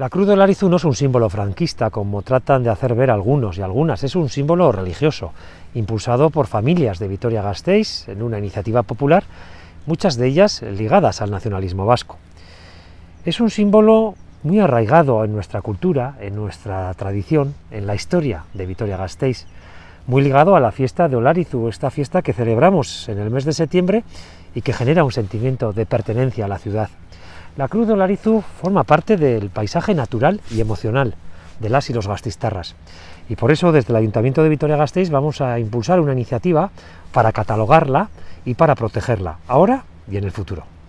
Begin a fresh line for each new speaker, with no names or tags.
La cruz de Olarizu no es un símbolo franquista, como tratan de hacer ver algunos y algunas, es un símbolo religioso, impulsado por familias de Vitoria-Gasteiz en una iniciativa popular, muchas de ellas ligadas al nacionalismo vasco. Es un símbolo muy arraigado en nuestra cultura, en nuestra tradición, en la historia de Vitoria-Gasteiz, muy ligado a la fiesta de Olarizu, esta fiesta que celebramos en el mes de septiembre y que genera un sentimiento de pertenencia a la ciudad. La Cruz de Larizu forma parte del paisaje natural y emocional de las y los gastistarras. Y por eso desde el Ayuntamiento de Vitoria-Gasteiz vamos a impulsar una iniciativa para catalogarla y para protegerla, ahora
y en el futuro.